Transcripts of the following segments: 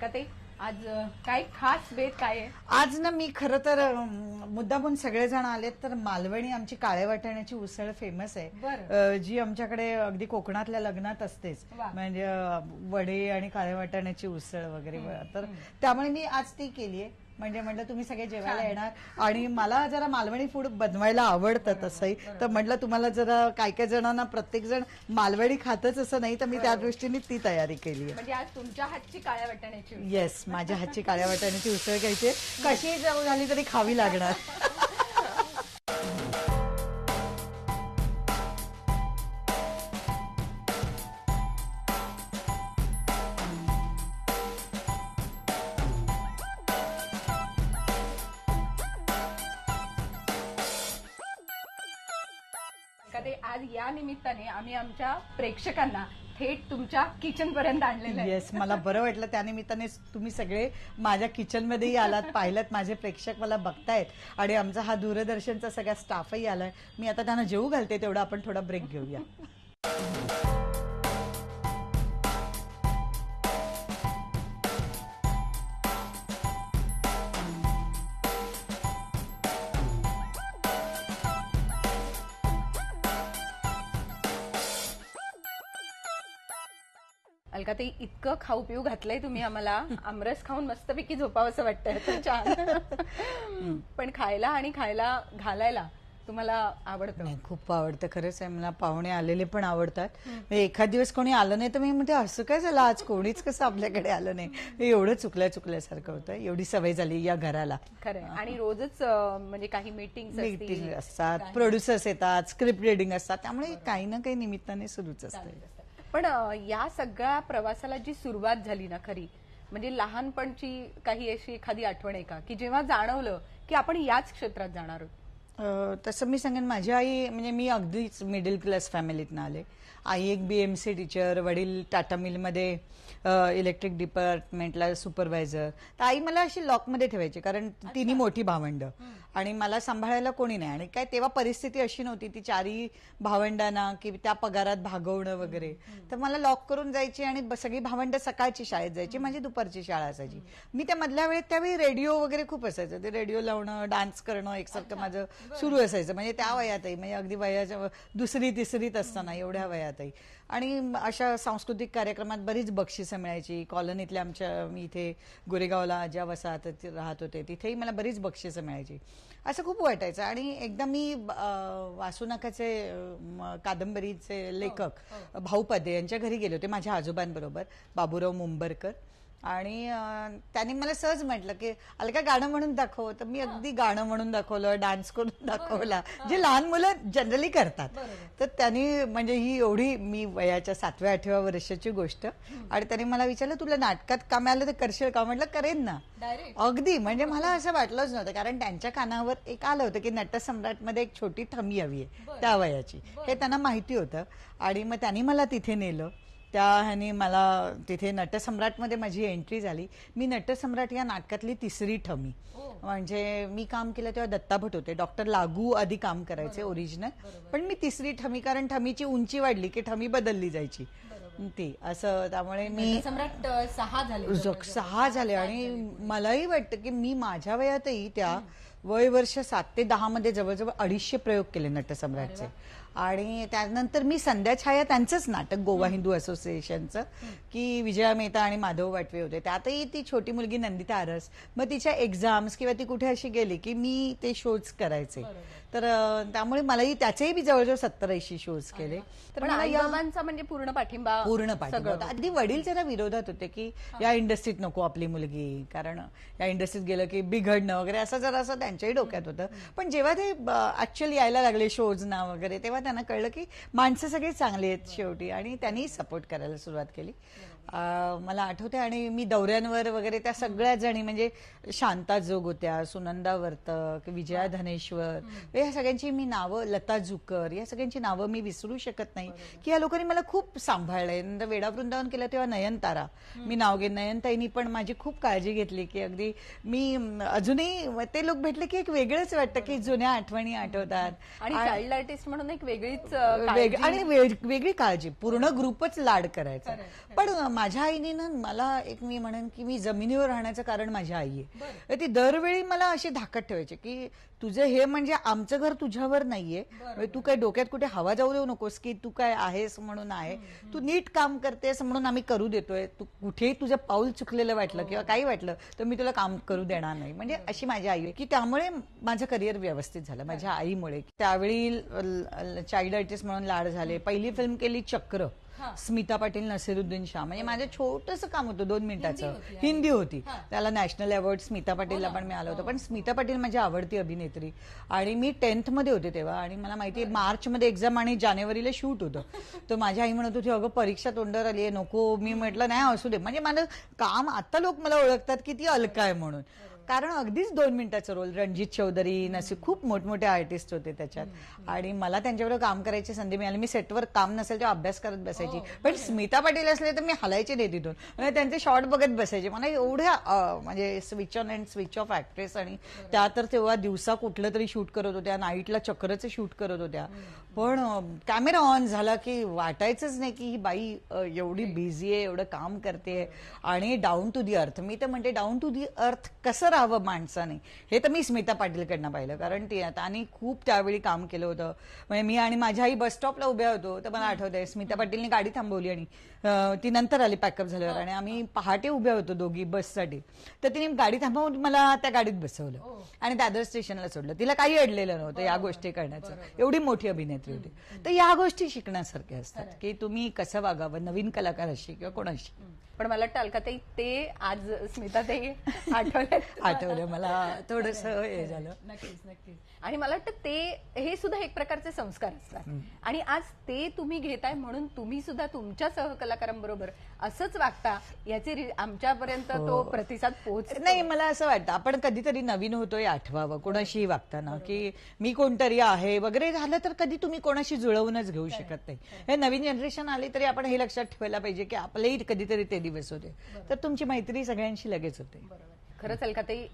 का ते आज काय खास बेत काय आज ना मी खर तर मुद्दामून सगळेजण आलेत तर मालवणी आमची काळे वाटाण्याची उसळ फेमस आहे जी आमच्याकडे अगदी कोकणातल्या लग्नात असतेच म्हणजे वडे आणि काळे वाटाण्याची उसळ वगैरे तर त्यामुळे मी आज ती केली आहे म्हणजे म्हटलं तुम्ही सगळे जेवायला येणार आणि मला जरा मालवणी फूड बनवायला आवडतं तसंही तर म्हटलं तुम्हाला जरा काय काय जणांना प्रत्येक जण मालवणी खातच असं नाही तर मी त्या दृष्टीने ती तयारी केली म्हणजे आज तुमच्या हातची काळ्या वाटण्याची येस माझ्या हातची काळ्या वाटण्याची उसळ घ्यायची कशी झाली तरी खावी लागणार तरी आज या निमित्ताने आम्ही आमच्या प्रेक्षकांना थेट तुमच्या किचन पर्यंत आणलेलं येस मला बरं वाटलं त्यानिमित्ताने तुम्ही सगळे माझ्या किचनमध्येही आलात पाहिलात माझे प्रेक्षक मला बघतायत आणि आमचा हा दूरदर्शनचा सगळा स्टाफही आलाय मी आता त्यांना जेऊ घालते तेवढा आपण थोडा ब्रेक घेऊया अलका ते इतकं खाऊ पिऊ घातलंय तुम्ही आम्हाला आमरस खाऊन मस्तपैकी झोपाव असं वाटतंय छान पण खायला आणि खायला घालायला तुम्हाला आवडत खूप आवडतं खरंच आहे मला पाहुणे आलेले पण आवडतात एखाद दिवस कोणी आलं नाही तर मी म्हणते असं काय झालं आज कोणीच कसं आपल्याकडे आलं नाही एवढं चुकल्या चुकल्यासारखं होतं एवढी सवय झाली या घराला खरं आणि रोजच म्हणजे काही मीटिंग असतात प्रोड्युसर्स येतात स्क्रिप्ट रिडिंग असतात त्यामुळे काही ना काही निमित्ताने सुरूच असतं पण या सगळ्या प्रवासाला जी सुरुवात झाली ना खरी म्हणजे लहानपणची काही अशी एखादी आठवण आहे का की जेव्हा जाणवलं की आपण याच क्षेत्रात जाणार आहोत तसं मी सांगेन माझी आई म्हणजे मी अगदीच मिडल क्लास फॅमिलीतनं आले आई एक बी एम सी टीचर वडील टाटा मिलमध्ये इलेक्ट्रिक डिपार्टमेंटला सुपरवायझर तर आई मला अशी लॉकमध्ये ठेवायची कारण तिन्ही मोठी भावंडं आणि मला सांभाळायला कोणी नाही आणि काय तेव्हा परिस्थिती अशी नव्हती ती चारही भावंडांना की त्या पगारात भागवणं वगैरे तर मला लॉक करून जायची आणि सगळी भावंडं सकाळची शाळेत जायची माझी दुपारची शाळा असायची मी त्या मधल्या वेळेत त्यावेळी रेडिओ वगैरे खूप असायचं ते रेडिओ लावणं डान्स करणं एकसारखं माझं सुरू असायचं म्हणजे त्या वयातही म्हणजे अगदी वयाच्या दुसरी तिसरीत असताना एवढ्या वयातही आणि अशा सांस्कृतिक कार्यक्रमात बरीच बक्षिसं मिळायची कॉलनीतल्या आमच्या मी इथे गोरेगावला ज्या वसाहत राहत होते तिथेही मला बरीच बक्षिसं मिळायची असं खूप वाटायचं आणि एकदा मी वासुनाकाचे कादंबरीचे हो, लेखक हो. भाऊपादे यांच्या घरी गेले होते माझ्या आजोबांबरोबर बाबूराव मुंबरकर आणि त्याने मला सहज म्हटलं की का गाणं म्हणून दाखव तर मी अगदी गाणं म्हणून दाखवलं डान्स करून दाखवला जे लहान मुलं जनरली करतात तर त्यांनी म्हणजे ही एवढी मी वयाच्या सातव्या आठव्या वर्षाची गोष्ट आणि त्याने मला विचारलं तुला नाटकात काम आलं तर करशील का म्हटलं करेन ना अगदी म्हणजे मला असं वाटलंच नव्हतं कारण त्यांच्या कानावर एक आलं होतं की नटसम्राटमध्ये एक छोटी ठमी हवी आहे त्या वयाची हे त्यांना माहिती होतं आणि मग त्यांनी मला तिथे नेलं त्या ह्याने मला तिथे नटसम्राटमध्ये माझी एंट्री झाली मी नटसम्राट या नाटकातली तिसरी ठमी हो. म्हणजे मी काम केलं तेव्हा दत्ता भट होते डॉक्टर लागू आधी काम करायचे ओरिजिनल पण मी तिसरी ठमी कारण ठमीची उंची वाढली की ठमी बदलली जायची ती असं त्यामुळे मी सम्राट सहा झाले सहा झाले आणि मलाही वाटतं की मी माझ्या वयातही त्या वय वर्ष सात ते दहा मध्ये जवळजवळ अडीचशे प्रयोग केले नटसम्राटचे आणि त्यानंतर मी संध्याछाया त्यांचंच नाटक गोवा हिंदू असोसिएशनचं की विजया मेहता आणि माधव वाटवे होते त्यातही ती छोटी मुलगी नंदिता आरस मग तिच्या एक्झाम्स किंवा ती कुठे अशी गेली की मी ते शोज करायचे तर त्यामुळे मलाही त्याचेही मी जवळजवळ सत्तर ऐंशी शोज केले तर मला म्हणजे पूर्ण पाठिंबा पूर्ण पाठिंबा अगदी वडील जरा विरोधात होते की या इंडस्ट्रीत नको आपली मुलगी कारण या इंडस्ट्रीत गेलं की बिघडणं वगैरे असं जरा असं त्यांच्याही डोक्यात होतं पण जेव्हा ते ऍक्च्युअली यायला लागले शोज ना वगैरे तेव्हा त्यांना कळलं की माणसं सगळे चांगले आहेत शेवटी आणि त्यांनी सपोर्ट करायला सुरुवात केली मला आठवते आणि मी दौऱ्यांवर वगैरे त्या सगळ्या जणी म्हणजे शांता जोग होत्या सुनंदा वर्तक विजया धनेश्वर या सगळ्यांची मी नावं लता जुकर या सगळ्यांची नावं मी विसरू शकत नाही की या लोकांनी मला खूप सांभाळलंय नंतर वेडा वृंदावन केलं तेव्हा नयनतारा मी नाव घे नयनताईनी पण माझी खूप काळजी घेतली की अगदी मी अजूनही ते लोक भेटले की एक वेगळंच वाटतं की जुन्या आठवणी आठवतात आणि चाइल्ड आर्टिस्ट म्हणून एक वेगळीच आणि वेगळी काळजी पूर्ण ग्रुपच लाड करायचा पण माझ्या आईने ना मला एक मी म्हणेन की मी जमिनीवर राहण्याचं कारण माझी आई आहे ती दरवेळी मला अशी धाकट ठेवायची की तुझं हे म्हणजे आमचं घर तुझ्यावर नाहीये म्हणजे तू काय डोक्यात कुठे हवा जाऊ देऊ नकोस की तू काय आहेस म्हणून आहे तू नीट काम करतेस म्हणून आम्ही करू देतोय तू कुठेही तुझं पाऊल चुकलेलं वाटलं हो. किंवा काही वाटलं तर मी तुला काम करू देणार नाही म्हणजे अशी माझी आई की त्यामुळे माझं करिअर व्यवस्थित झालं माझ्या आईमुळे त्यावेळी चाइल्ड आर्टिस्ट म्हणून लाड झाले पहिली फिल्म केली चक्र स्मिता पाटील नसिरुद्दीन शाह म्हणजे माझं छोटंसं काम होतं दोन मिनिटाचं हिंदी होती त्याला नॅशनल अवॉर्ड स्मिता पाटीलला हो पण मिळालं होतं हो. पण स्मिता पाटील माझी आवडती अभिनेत्री आणि मी टेन्थमध्ये होते तेव्हा आणि मला माहिती मार्चमध्ये एक्झाम आणि जानेवारीला शूट होतं तर माझी आई म्हणत होती अगं परीक्षा तोंडावर आली आहे नको मी म्हटलं नाही असू दे म्हणजे माझं काम आता लोक मला ओळखतात की ती अलका आहे म्हणून कारण अगदीच दोन मिनिटाचा रोल रणजित चौधरी असे खूप मोठमोठे आर्टिस्ट होते त्याच्यात आणि मला त्यांच्याबरोबर काम करायची संधी मिळाली मी सेटवर काम नसेल तेव्हा अभ्यास करत बसायची हो, पण स्मिता पाटील असले तर मी हलायचे नाही तिथून म्हणजे त्यांचे शॉर्ट बघत बसायचे मला एवढ्या म्हणजे switch on and switch off actress आणि त्या तर तेव्हा दिवसा कुठलं तरी शूट करत होत्या नाईटला चक्रच शूट करत होत्या पण कॅमेरा ऑन झाला की वाटायचंच नाही की ही बाई एवढी बिझी आहे एवढं काम करते आणि डाऊन टू दी अर्थ मी तर म्हणते डाऊन टू दी अर्थ कसं राहावं माणसाने हे तर मी स्मिता पाटीलकडनं पाहिलं कारण ती आता आणि खूप त्यावेळी काम केलं होतं म्हणजे मी आणि माझ्याही बस स्टॉपला उभ्या होतो तर मला आठवत आहे स्मिता पाटीलनी गाडी थांबवली आणि ती नंतर आली पॅकअप झाल्यावर आणि आम्ही पहाटे उभ्या होतो दोघी बससाठी तर तिने गाडी थांबवून मला त्या गाडीत बसवलं हो. आणि दादर स्टेशनला सोडलं तिला काही अडलेलं नव्हतं या गोष्टी करण्याचं एवढी मोठी अभिनेत्री होती तर या गोष्टी शिकण्यासारख्या असतात की तुम्ही कसं वागावं नवीन कलाकाराशी किंवा कोणाशी पण मला वाटतं ते आज स्मिता ते आठवलं आठवलं मला थोडस हे झालं नक्कीच नक्कीच आणि मला वाटतं ते हे सुद्धा एक प्रकारचे संस्कार असतात आणि आज ते तुम्ही घेताय म्हणून तुम्ही सुद्धा तुमच्या सहकलाकारांबरोबर असंच वागता याचे आमच्यापर्यंत तो हो. प्रतिसाद पोहोच नाही मला असं वाटतं आपण कधीतरी नवीन होतोय आठवावं कोणाशी वागताना की मी कोणतरी आहे वगैरे झालं तर कधी तुम्ही कोणाशी जुळवूनच घेऊ शकत नाही हे नवीन जनरेशन आले तरी आपण हे लक्षात ठेवायला पाहिजे की आपलेही कधीतरी ते दिवस होते तर तुमची मैत्री सगळ्यांशी लगेच होते खरंच अलकाताई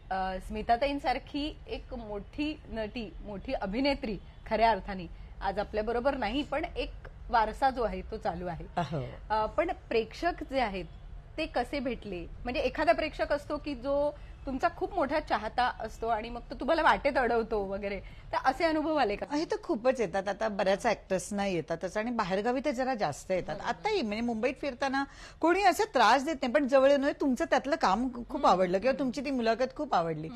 स्मिताताईंसारखी एक मोठी नटी मोठी अभिनेत्री खऱ्या अर्थाने आज आपल्या बरोबर नाही पण एक वारसा जो आहे तो चालू आहे पण प्रेक्षक जे आहेत ते कसे भेटले म्हणजे एखादा प्रेक्षक असतो की जो तुमचा खूप मोठा चाहता असतो आणि मग तो तुम्हाला वाटेत अडवतो वगैरे तर असे अनुभव आले का हे तर खूपच येतात आता बऱ्याच ऍक्टर्सना येतातच आणि बाहेरगावी तर जरा जास्त येतात आताही म्हणजे मुंबईत फिरताना कोणी असं त्रास देत नाही पण जवळ येऊन तुमचं त्यातलं काम खूप आवडलं किंवा तुमची ती मुलाखत खूप आवडली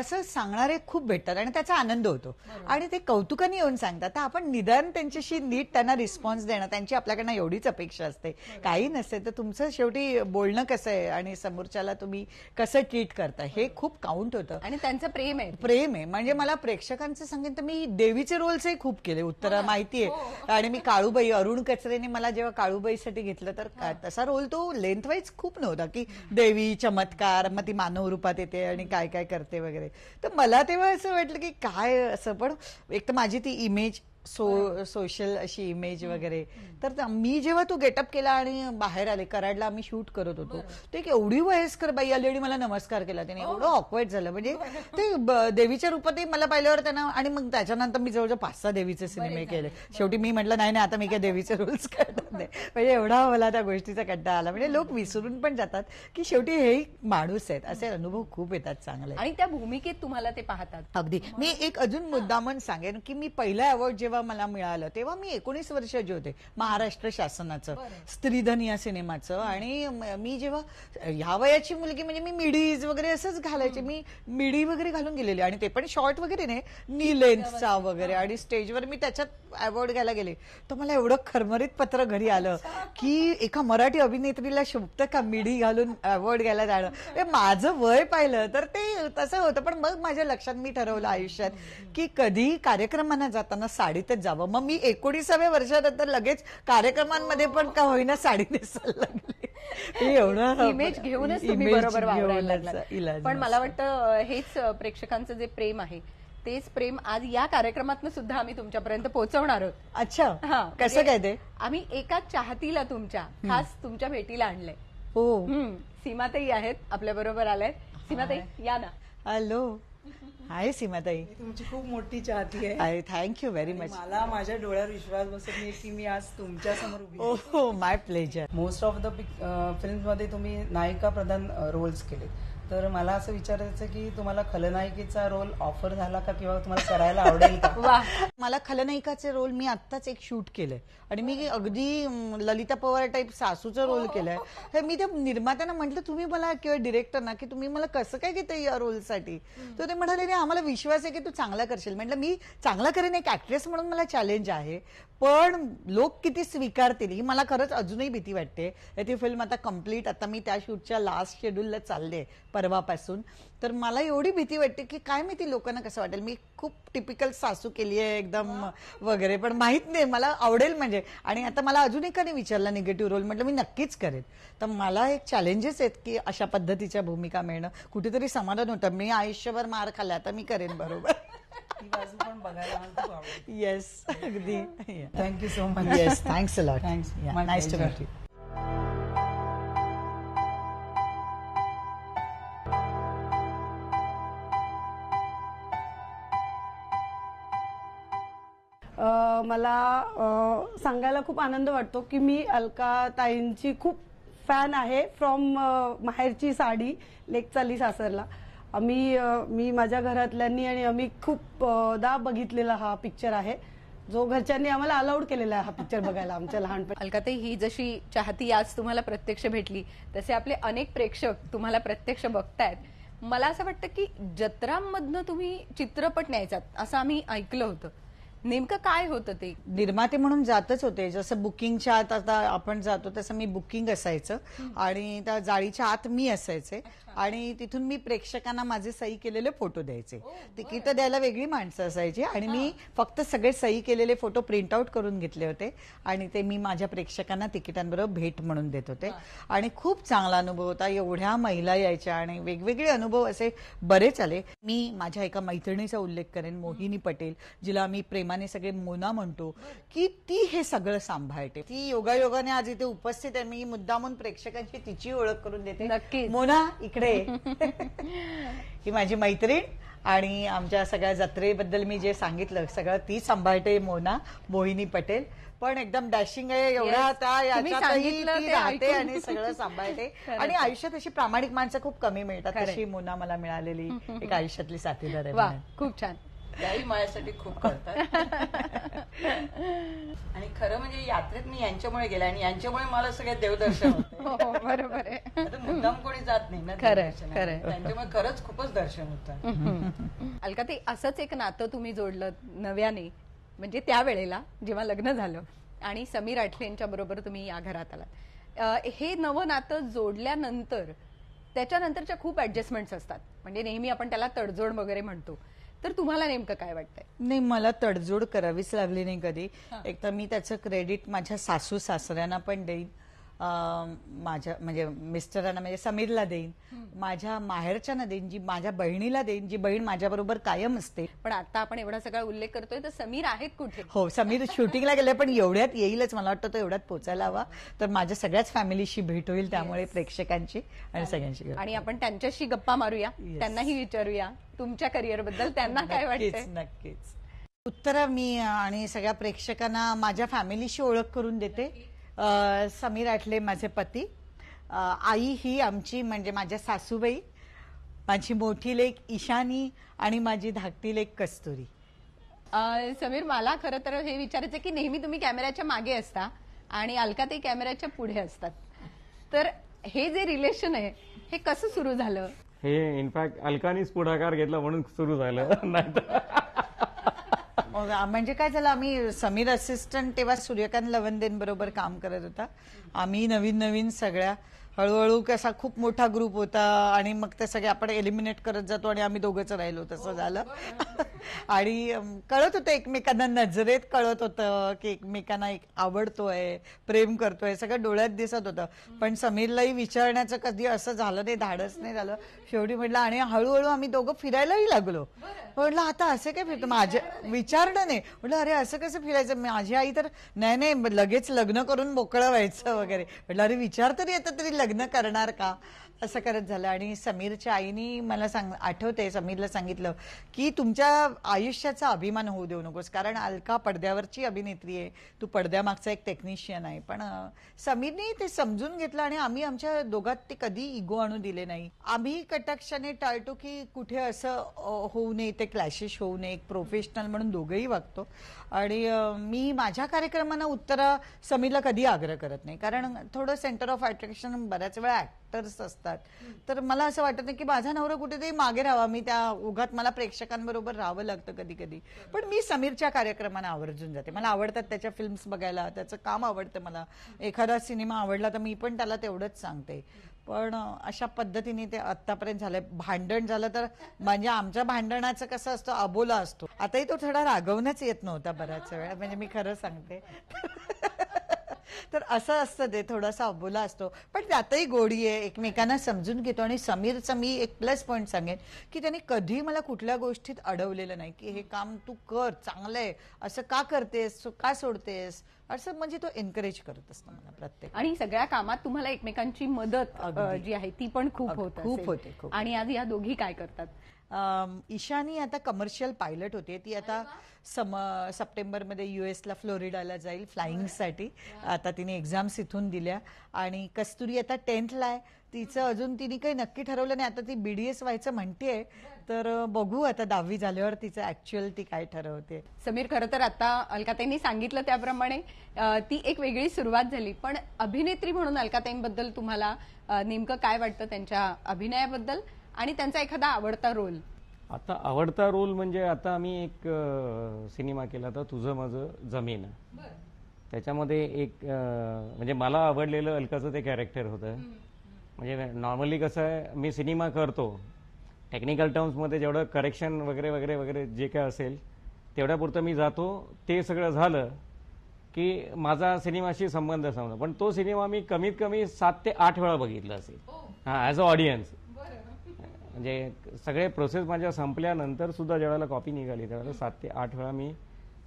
असं सांगणारे खूप भेटतात आणि त्याचा आनंद होतो आणि ते कौतुकाने येऊन सांगतात तर आपण निदान त्यांच्याशी नीट त्यांना रिस्पॉन्स देणं त्यांची आपल्याकडनं एवढीच अपेक्षा असते काही नसते तर तुमचं शेवटी बोलणं कसं आहे आणि समोरच्याला तुम्ही कसं ट्रीट करता हे खूप काउंट होतं आणि त्यांचं प्रेम आहे प्रेम आहे म्हणजे मला प्रेक्षकांचं सांगेन तर मी देवीचे रोल्सही खूप केले उत्तर हो माहिती आहे हो. आणि मी काळूबाई अरुण कचरेने मला जेव्हा काळूबाईसाठी घेतलं तर तसा रोल तो लेंथवाईज खूप नव्हता की देवी चमत्कार मग ती मानव रूपात येते आणि काय काय करते वगैरे तर मला तेव्हा असं वाटलं की काय असं पण एक तर माझी ती इमेज सो सोशल अशी इमेज वगैरे तर मी जेव्हा तू गेटअप केला आणि बाहेर आले कराडला आम्ही शूट करत होतो ते एवढी वयस्कर बाई आली आणि मला नमस्कार केला त्याने हो. एवढं ऑकवर्ड झालं म्हणजे ते देवीच्या रूपातही मला पाहिल्यावर त्यांना आणि मग त्याच्यानंतर मी जवळजवळ पाच सहा देवीचे सिनेमे केले शेवटी मी म्हटलं नाही नाही आता मी काय देवीचे रोल्स करत नाही म्हणजे एवढा मला त्या गोष्टीचा कड्डा आला म्हणजे लोक विसरून पण जातात की शेवटी हे माणूस आहेत असे अनुभव खूप येतात चांगले आणि त्या भूमिकेत तुम्हाला ते पाहतात अगदी मी एक अजून म्हणून सांगेन की मी पहिला अवॉर्ड जेव्हा जेव्हा मला मिळालं तेव्हा मी एकोणीस वर्षाचे होते महाराष्ट्र शासनाचं स्त्रीधन या सिनेमाचं आणि मी जेव्हा ह्या वयाची मुलगी म्हणजे मी मिडीज वगैरे असंच घालायचे मी मिडी वगैरे घालून गेलेली आणि ते पण शॉर्ट वगैरे नाही नी लेन्थचा वगैरे आणि स्टेजवर मी त्याच्यात अवॉर्ड घ्यायला गेले तर मला एवढं खरमरीत पत्र घरी आलं की एका मराठी अभिनेत्रीला शुभत का मिढी घालून अवॉर्ड घ्यायला जाणं माझं वय पाहिलं तर ते तसं होतं पण मग माझ्या लक्षात मी ठरवलं आयुष्यात की कधी कार्यक्रमांना जाताना साडीतच जावं मग मी एकोणीसाव्या वर्षानंतर लगेच कार्यक्रमांमध्ये पण का होईना साडी नेसायला लागली इमेज घेऊनच बरोबर पण मला वाटतं हेच प्रेक्षकांचं जे प्रेम आहे तेच प्रेम आज या कार्यक्रमातून सुद्धा आम्ही तुमच्यापर्यंत पोहोचवणार आहोत अच्छा हा, म्हणजे कसं काय ते आम्ही एका चाहतीला तुमच्या खास तुमच्या भेटीला आणलंय हो सीमाताई आहेत आपल्या बरोबर सीमा सीमाताई या ना हॅलो हाय सीमाताई तुमची खूप मोठी चाहती आहे थँक्यू व्हेरी मच मला माझ्या डोळ्यावर विश्वास बसत नाही की मी आज तुमच्या समोर my pleasure most of the film मध्ये तुम्ही नायिका प्रधान रोल्स uh, केले तर मला असं विचारायचं की तुम्हाला खलनायिकेचा रोल ऑफर झाला का किंवा तुम्हाला करायला आवडेल मला खलनायिकाचे रोल मी आत्ताच एक शूट केलंय आणि मी अगदी ललिता पवार टाईप सासूचा रोल केलाय तर मी त्या निर्मात्यांना म्हटलं तुम्ही मला किंवा ना की तुम्ही मला कसं काय घेते या रोलसाठी तर ते म्हणाले आम्हाला विश्वास आहे की तू चांगला करशील म्हटलं मी चांगला करेन एक ऍक्ट्रेस म्हणून मला चॅलेंज आहे पण लोक किती स्वीकारतील ही मला खरंच अजूनही भीती वाटते ती फिल्म आता कम्प्लीट आता मी त्या शूटच्या लास्ट शेड्यूलला चालले परवापासून तर मला एवढी भीती वाटते की काय माहिती लोकांना कसं वाटेल मी खूप टिपिकल सासू केली आहे एकदम वगैरे पण माहीत नाही मला आवडेल म्हणजे आणि आता मला अजून एकाने विचारला निगेटिव्ह रोल म्हटलं मी नक्कीच करेन तर मला एक चॅलेंजेस आहेत की अशा पद्धतीच्या भूमिका मिळणं कुठेतरी समाधान होतं मी आयुष्यभर मार खाल्ला आता मी करेन बरोबर येस अगदी thank you so much yes thanks a lot thanks nice to you मला सांगायला खूप आनंद वाटतो की मी अलका ताईंची खूप फॅन आहे फ्रॉम माहेरची साडी लेक चाली सासरला आम्ही मी माझ्या घरातल्यांनी आणि आम्ही खूप दा बघितलेला हा पिक्चर आहे जो घरच्यांनी आम्हाला अलाउड केलेला हा पिक्चर बघायला आमच्या लहानपणी अलकाताई ही जशी चाहती आज तुम्हाला प्रत्यक्ष भेटली तसे आपले अनेक प्रेक्षक तुम्हाला प्रत्यक्ष बघतायत मला असं वाटतं की जत्रांमधनं तुम्ही चित्रपट न्यायचात असं आम्ही ऐकलं होतं नेमकं काय होतं ते निर्माते म्हणून जातच होते जसं बुकिंगच्या आत आता आपण जातो तसं मी बुकिंग असायचं आणि त्या जाळीच्या आत मी असायचे आणि तिथून मी प्रेक्षकांना माझे सही केलेले फोटो द्यायचे तिकीट द्यायला वेगळी माणसं असायची आणि मी फक्त सगळे सही केलेले फोटो प्रिंट आउट करून घेतले होते आणि ते मी माझ्या प्रेक्षकांना तिकिटांबरोबर भेट म्हणून देत होते आणि खूप चांगला अनुभव होता एवढ्या महिला यायच्या आणि वेगवेगळे अनुभव असे बरेच आले मी माझ्या एका मैत्रिणीचा उल्लेख करेन मोहिनी पटेल जिला मी प्रेमाने सगळे मोना म्हणतो की ती हे सगळं सांभाळते ती योगायोगाने आज इथे उपस्थित आहे मी मुद्दामून प्रेक्षकांची तिची ओळख करून देते मोना इकडे ही माझी मैत्रीण आणि आमच्या सगळ्या जत्रेबद्दल मी जे सांगितलं सगळं ती सांभाळते मोना मोहिनी पटेल पण एकदम डॅशिंग आहे एवढा आता राहते आणि सगळं सांभाळते आणि आयुष्यात अशी प्रामाणिक माणसं खूप कमी मिळतात अशी मोना मला मिळालेली एक आयुष्यातली साथीदार आहे खूप छान याही माझ्यासाठी खूप करतात आणि खरं म्हणजे यात्रेत मी यांच्यामुळे गेले आणि यांच्यामुळे मला सगळे देवदर्शन हो, हो, बरोबर आहे मुद्दाम कोणी जात नाही ना त्यांच्यामुळे खरंच खूपच दर्शन होतं अलका ते असंच एक नातं तुम्ही जोडलं नव्याने म्हणजे त्यावेळेला जेव्हा लग्न झालं आणि समीर आठलेंच्या बरोबर तुम्ही या घरात आलात हे नवं नातं जोडल्यानंतर त्याच्यानंतरच्या खूप ऍडजस्टमेंट्स असतात म्हणजे नेहमी आपण त्याला तडजोड वगैरे म्हणतो तर तुम्हाला नेमकं काय वाटतंय नाही मला तडजोड करावीच लागली नाही कधी तर मी त्याचं क्रेडिट माझ्या सासू सासऱ्यांना पण देईन माझ्या म्हणजे मिस्टरांना म्हणजे समीरला देईन माझ्या ना देईन जी माझ्या बहिणीला देईन जी बहीण माझ्याबरोबर कायम असते पण आता आपण एवढा सगळा उल्लेख करतोय तर समीर आहेत कुठे हो समीर शूटिंगला गेले पण एवढ्यात येईलच मला वाटतं तो एवढ्यात पोचायला हवा तर माझ्या सगळ्याच फॅमिलीशी भेट होईल त्यामुळे प्रेक्षकांची आणि सगळ्यांशी आणि आपण त्यांच्याशी गप्पा मारूया त्यांनाही विचारूया तुमच्या करिअर बद्दल त्यांना काय वाटत नक्कीच उत्तर मी आणि सगळ्या प्रेक्षकांना माझ्या फॅमिलीशी ओळख करून देते समीर आठले माझे पती आई ही आमची म्हणजे माझ्या सासूबाई माझी मोठी लेख ईशानी आणि माझी धाकटी लेख कस्तुरी समीर मला खरं तर हे विचारायचं की नेहमी तुम्ही कॅमेऱ्याच्या मागे असता आणि अलका ते कॅमेऱ्याच्या पुढे असतात तर हे जे रिलेशन आहे हे कसं सुरू झालं हे इनफॅक्ट अलकानीच पुढाकार घेतला म्हणून सुरू झालं नाही म्हणजे काय झालं आम्ही समीर असिस्टंट तेव्हा सूर्यकांत लवंदेन बरोबर काम करत होता आम्ही नवीन नवीन सगळ्या हळूहळू कसा खूप मोठा ग्रुप होता आणि मग ते सगळे आपण एलिमिनेट करत जातो आणि आम्ही दोघंच राहिलो तसं हो, झालं आणि कळत होतं एकमेकांना नजरेत कळत होतं की एकमेकांना एक आवडतोय प्रेम करतोय सगळं डोळ्यात दिसत होतं पण समीरलाही विचारण्याचं कधी असं झालं नाही धाडस नाही झालं शेवटी म्हटलं आणि हळूहळू आम्ही दोघं फिरायलाही लागलो म्हटलं आता असं काय फिरतो माझ्या विचारणं नाही म्हटलं अरे असं कसं फिरायचं माझी आई तर नाही नाही लगेच लग्न करून मोकळं व्हायचं हो. वगैरे म्हटलं अरे विचार तरी येतं तरी लग्न करणार का असं करत झालं आणि समीरच्या आईनी मला सांग आठवते समीरला सांगितलं की तुमच्या आयुष्याचा अभिमान होऊ देऊ नकोस कारण अलका पडद्यावरची अभिनेत्री आहे तू पडद्यामागचा एक टेक्निशियन आहे पण समीरने ते समजून घेतलं आणि आम्ही आमच्या दोघात ते कधी इगो आणू दिले नाही आम्ही कटाक्षाने टाळतो की कुठे असं होऊ नये ते क्लॅशेस होऊ नये एक प्रोफेशनल म्हणून दोघंही वागतो आणि मी माझ्या कार्यक्रमांना उत्तर समीरला कधी आग्रह करत नाही कारण थोडं सेंटर ऑफ अट्रॅक्शन बऱ्याच वेळा ॲक्टर्स असतात असतात तर मला असं वाटत नाही की माझा नवरा कुठेतरी मागे राहावा मी त्या उघात मला प्रेक्षकांबरोबर राहावं लागतं कधी कधी पण मी समीरच्या कार्यक्रमांना आवर्जून जाते मला आवडतात त्याच्या फिल्म्स बघायला त्याचं काम आवडतं मला एखादा सिनेमा आवडला तर मी पण त्याला तेवढंच सांगते पण अशा पद्धतीने ते आतापर्यंत झालंय भांडण झालं तर म्हणजे आमच्या भांडणाचं कसं असतं अबोला असतो आताही तो थोडा रागवण्याच येत नव्हता बऱ्याच वेळा म्हणजे मी खरं सांगते तर असं असतं ते थोडासा अबोला असतो पण त्यातही गोडी आहे एकमेकांना समजून घेतो आणि समीरचं मी एक प्लस पॉईंट सांगेन की त्याने कधी मला कुठल्या गोष्टीत अडवलेलं नाही की हे काम तू कर चांगलं आहे असं का करतेस का सोडतेस असं म्हणजे तो एनकरेज करत असतो मला प्रत्येक आणि सगळ्या कामात तुम्हाला एकमेकांची मदत जी आहे ती पण खूप होत खूप होते आणि आज या दोघी काय करतात ईशानी आता कमर्शियल पायलट होते ती आता सम सप्टेंबरमध्ये यू एसला फ्लोरिडाला जाईल फ्लाईंगसाठी आता तिने एक्झाम्स इथून दिल्या आणि कस्तुरी आता टेन्थला आहे तिचं अजून तिने काही नक्की ठरवलं नाही आता ती बी डी एस व्हायचं म्हणते तर बघू आता दहावी झाल्यावर तिचं ॲक्च्युअल ती काय ठरवते समीर खरं तर आता अलकाताईंनी सांगितलं त्याप्रमाणे ती एक वेगळी सुरुवात झाली पण अभिनेत्री म्हणून अलकाताईंबद्दल तुम्हाला नेमकं काय वाटतं त्यांच्या अभिनयाबद्दल आणि त्यांचा एखादा आवडता रोल आता आवडता रोल म्हणजे आता आम्ही एक सिनेमा केला होता तुझं माझं जमीन त्याच्यामध्ये एक म्हणजे मला आवडलेलं अलकाचं ते कॅरेक्टर होतं म्हणजे नॉर्मली कसं आहे मी सिनेमा करतो टेक्निकल टर्म्समध्ये जेवढं करेक्शन वगैरे वगैरे वगैरे जे काय असेल तेवढ्यापुरतं मी जातो ते सगळं झालं की माझा सिनेमाशी संबंध समजा पण तो सिनेमा मी कमीत कमी सात ते आठ वेळा बघितला असेल हां ॲज अ ऑडियन्स म्हणजे सगळे प्रोसेस माझ्या संपल्यानंतर सुद्धा ज्यावेळेला कॉपी निघाली त्यावेळेला सात ते आठ वेळा मी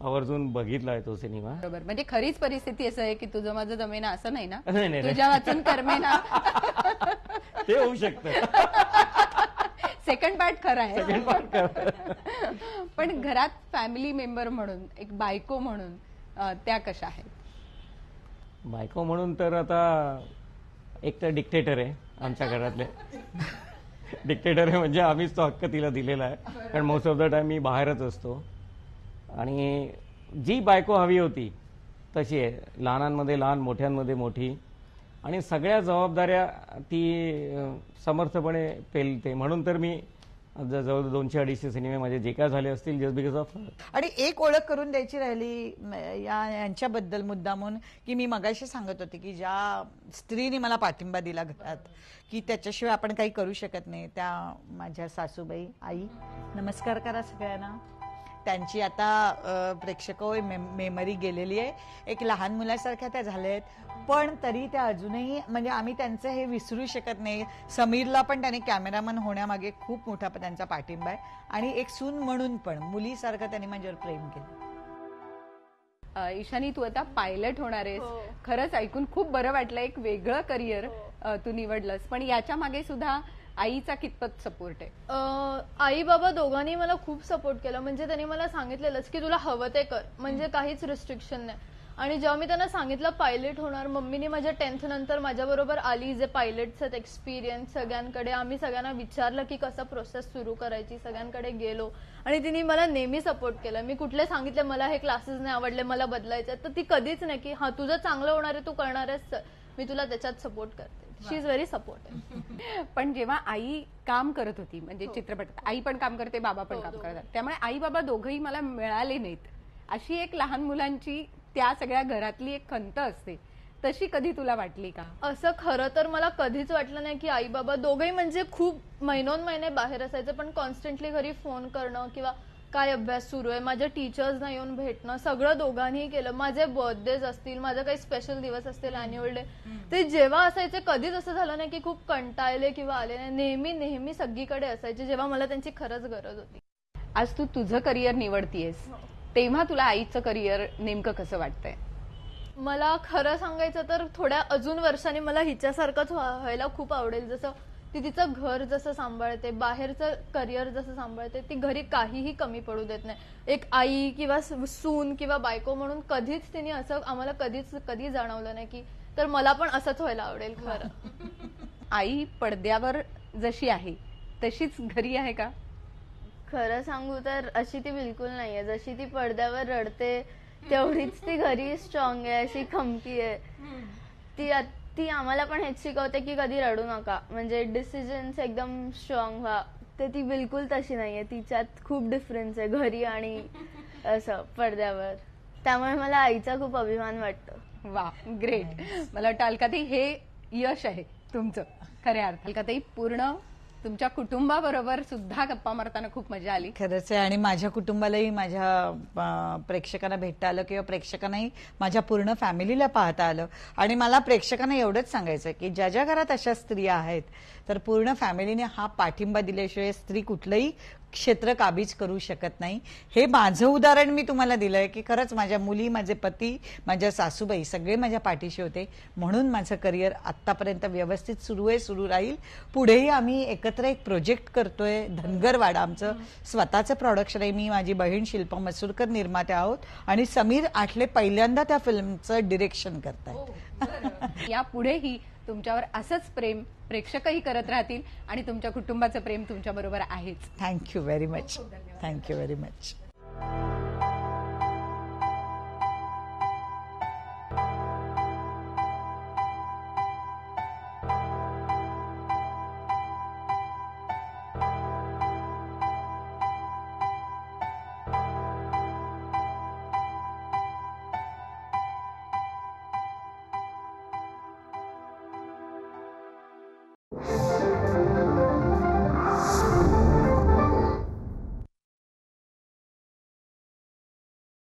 आवर्जून बघितला आहे तो सिनेमा बरोबर म्हणजे खरीच परिस्थिती असं आहे की तुझं माझं जमेना असं नाही ना तुझ्या वाचून करमेना ते होऊ शकते सेकंड पार्ट खरं आहे पण घरात फॅमिली मेंबर म्हणून एक बायको म्हणून त्या कशा आहेत बायको म्हणून तर आता एक तर डिक्टेटर आहे आमच्या घरातले डिक्टेटर आहे म्हणजे आम्हीच तो हक्क तिला दिलेला आहे कारण मोस्ट ऑफ द टाइम मी बाहेरच असतो आणि जी बायको हवी होती तशी आहे लहानांमध्ये लहान मोठ्यांमध्ये मोठी आणि सगळ्या जबाबदाऱ्या ती समर्थपणे पेलते म्हणून तर मी जवळ दोनशे अडीचशे सिनेमे माझे जे काय झाले असतील जस्ट बिकॉज ऑफ आणि एक ओळख करून द्यायची राहिली या यांच्याबद्दल मुद्दा म्हणून की मी मगाशी सांगत होते की ज्या स्त्रीने मला पाठिंबा दिला घरात की त्याच्याशिवाय आपण काही करू शकत नाही त्या माझ्या सासूबाई आई नमस्कार करा सगळ्यांना त्यांची आता प्रेक्षक मेमरी गेलेली आहे एक लहान मुलासारख्या त्या झाल्या आहेत पण तरी त्या अजूनही म्हणजे आम्ही त्यांचं हे विसरू शकत नाही समीरला पण त्याने कॅमेरामन होण्यामागे खूप मोठा त्यांचा पाठिंबा आहे आणि एक सून म्हणून पण मुलीसारखं त्यांनी माझ्यावर प्रेम केलं ईशानी तू आता पायलट होणार आहेस हो. खरंच ऐकून खूप बरं वाटलं एक वेगळं करिअर हो. तू निवडलंस पण याच्या मागे सुद्धा आईचा कितपत सपोर्ट आहे आई बाबा दोघांनी मला खूप सपोर्ट केला म्हणजे त्यांनी मला सांगितलेलंच की तुला हवं ते कर म्हणजे काहीच रिस्ट्रिक्शन नाही आणि जेव्हा मी त्यांना सांगितलं पायलट होणार मम्मीने माझ्या टेन्थ नंतर माझ्याबरोबर आली जे पायलटचं एक्सपिरियन्स सगळ्यांकडे आम्ही सगळ्यांना विचारलं की कसं प्रोसेस सुरू करायची सगळ्यांकडे गेलो आणि तिने मला नेहमी सपोर्ट केला मी कुठले सांगितले मला हे क्लासेस नाही आवडले मला बदलायचे तर ती कधीच नाही की हा तुझं चांगलं होणार आहे तू करणार आहेस मी तुला त्याच्यात सपोर्ट करते शी इज व्हेरी सपोर्टिव्ह पण जेव्हा आई काम करत होती म्हणजे हो. चित्रपटात आई पण काम करते बाबा पण हो, काम करतात त्यामुळे आई बाबा दोघंही मला मिळाले नाहीत अशी एक लहान मुलांची त्या सगळ्या घरातली एक खंत असते तशी कधी तुला वाटली का असं खरं तर मला कधीच वाटलं नाही की आई बाबा दोघही म्हणजे खूप महिनोन महिने बाहेर असायचं पण कॉन्स्टंटली घरी फोन करणं किंवा काय अभ्यास सुरू आहे माझ्या टीचर्सना येऊन भेटणं सगळं दोघांनी केलं माझे बर्थडेज असतील माझा काही स्पेशल दिवस असतील अॅन्युअल डे ते जेव्हा असायचे कधीच असं झालं नाही की खूप कंटाळले किंवा आले नाही नेहमी नेहमी सगळीकडे असायचे जेव्हा मला त्यांची खरंच गरज होती आज तू तुझं करिअर निवडतीयस हो. तेव्हा तुला आईचं करिअर नेमकं कसं वाटतंय मला खरं सांगायचं तर थोड्या अजून वर्षांनी मला हिच्यासारखंच व्हायला खूप आवडेल जसं ती तिचं घर जसं सांभाळते बाहेरचं करिअर जसं सांभाळते ती घरी काहीही कमी पडू देत नाही एक आई किंवा सून किंवा बायको म्हणून कधीच तिने असं आम्हाला कधीच कधी जाणवलं नाही की तर मला पण असंच व्हायला आवडेल खरं आई पडद्यावर जशी आहे तशीच घरी आहे का खरं सांगू तर अशी ती बिलकुल नाहीये जशी ती पडद्यावर रडते तेवढीच ती घरी स्ट्रॉंग आहे अशी खमकी आहे ती ती आम्हाला पण हेच शिकवते की कधी रडू नका म्हणजे डिसिजन्स एकदम स्ट्रॉंग व्हा तर ती बिलकुल तशी नाहीये तिच्यात खूप डिफरन्स आहे घरी आणि असं पडद्यावर त्यामुळे मला आईचा खूप अभिमान वाटतो वा ग्रेट मला वाटतं अलकाताई हे यश आहे तुमचं खऱ्या अर्थ अलकाताई पूर्ण तुमच्या कुटुंबाबरोबर सुद्धा गप्पा मारताना खूप मजा आली खरंच आहे आणि माझ्या कुटुंबालाही माझ्या प्रेक्षकांना भेटता आलं किंवा प्रेक्षकांनाही माझ्या पूर्ण फॅमिलीला पाहता आलं आणि मला प्रेक्षकांना एवढंच सांगायचं की ज्या ज्या घरात अशा स्त्रिया आहेत तर पूर्ण फॅमिलीने हा पाठिंबा दिल्याशिवाय स्त्री कुठलंही क्षेत्र काबीज करू शकत नाही हे माझं उदाहरण मी तुम्हाला दिलं आहे की खरंच माझ्या मुली माझे पती माझ्या सासूबाई सगळे माझ्या पाठीशी होते म्हणून माझं करिअर आत्तापर्यंत व्यवस्थित सुरू आहे सुरू राहील पुढेही आम्ही एकत्र एक प्रोजेक्ट करतोय धनगरवाडा आमचं स्वतःचं प्रॉडक्शन आहे मी माझी बहीण शिल्पा मसूरकर निर्माते आहोत आणि समीर आठले पहिल्यांदा त्या फिल्मचं डिरेक्शन करत यापुढेही तुमच्यावर असंच प्रेम प्रेक्षकही करत राहतील आणि तुमच्या कुटुंबाचं प्रेम तुमच्याबरोबर आहेच thank you very much thank you very much